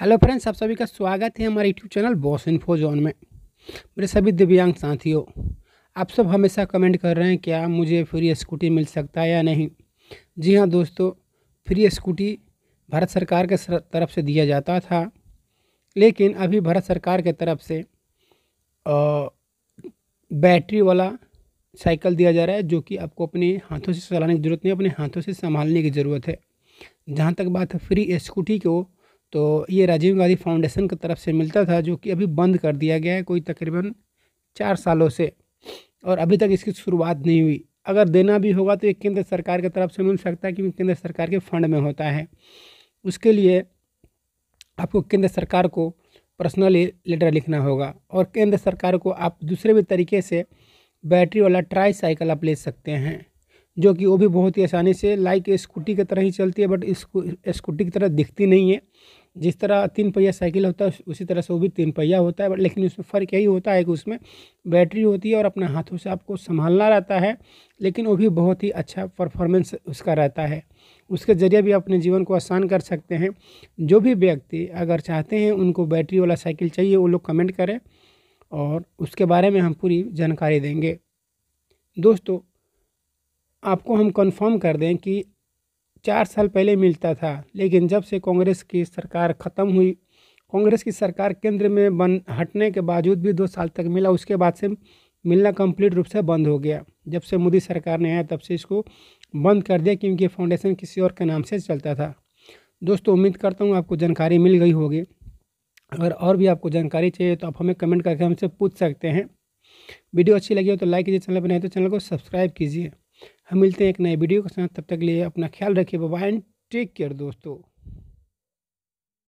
hello friends आप सभी का स्वागत है हमारे YouTube channel boss info zone में मेरे सभी दिव्यांग साथियों आप सब हमेशा कमेंट कर रहे हैं क्या मुझे फ्री स्कूटी मिल सकता है या नहीं जी हाँ दोस्तों फ्री स्कूटी भारत सरकार के तरफ से दिया जाता था लेकिन अभी भारत सरकार के तरफ से आ, बैटरी वाला साइकिल दिया जा रहा है जो कि आपको अपने हाथों से चलाने की ज़रूरत नहीं अपने हाथों से संभालने की ज़रूरत है जहाँ तक बात है फ्री स्कूटी को तो ये राजीव गांधी फाउंडेशन की तरफ से मिलता था जो कि अभी बंद कर दिया गया है कोई तकरीबन चार सालों से और अभी तक इसकी शुरुआत नहीं हुई अगर देना भी होगा तो ये केंद्र सरकार की के तरफ से मिल सकता है क्योंकि केंद्र सरकार के फंड में होता है उसके लिए आपको केंद्र सरकार को पर्सनली लेटर लिखना होगा और केंद्र सरकार को आप दूसरे भी तरीके से बैटरी वाला ट्राई साइकिल आप ले सकते हैं जो कि वो भी बहुत ही आसानी से लाइक स्कूटी की तरह ही चलती है बट इसको स्कूटी की तरह दिखती नहीं है जिस तरह तीन पहिया साइकिल होता है उसी तरह से वो भी तीन पहिया होता है लेकिन उसमें फ़र्क यही होता है कि उसमें बैटरी होती है और अपने हाथों से आपको संभालना रहता है लेकिन वो भी बहुत ही अच्छा परफॉर्मेंस उसका रहता है उसके ज़रिए भी अपने जीवन को आसान कर सकते हैं जो भी व्यक्ति अगर चाहते हैं उनको बैटरी वाला साइकिल चाहिए वो लोग कमेंट करें और उसके बारे में हम पूरी जानकारी देंगे दोस्तों आपको हम कन्फर्म कर दें कि चार साल पहले मिलता था लेकिन जब से कांग्रेस की सरकार ख़त्म हुई कांग्रेस की सरकार केंद्र में बन हटने के बावजूद भी दो साल तक मिला उसके बाद से मिलना कंप्लीट रूप से बंद हो गया जब से मोदी सरकार ने आया तब से इसको बंद कर दिया क्योंकि फाउंडेशन किसी और के नाम से चलता था दोस्तों उम्मीद करता हूँ आपको जानकारी मिल गई होगी अगर और भी आपको जानकारी चाहिए तो आप हमें कमेंट करके हमसे पूछ सकते हैं वीडियो अच्छी लगी हो तो लाइक कीजिए चैनल पर नहीं तो चैनल को सब्सक्राइब कीजिए हम मिलते हैं एक नए वीडियो के साथ तब तक लिए अपना ख्याल रखिए बाय एंड टेक केयर दोस्तों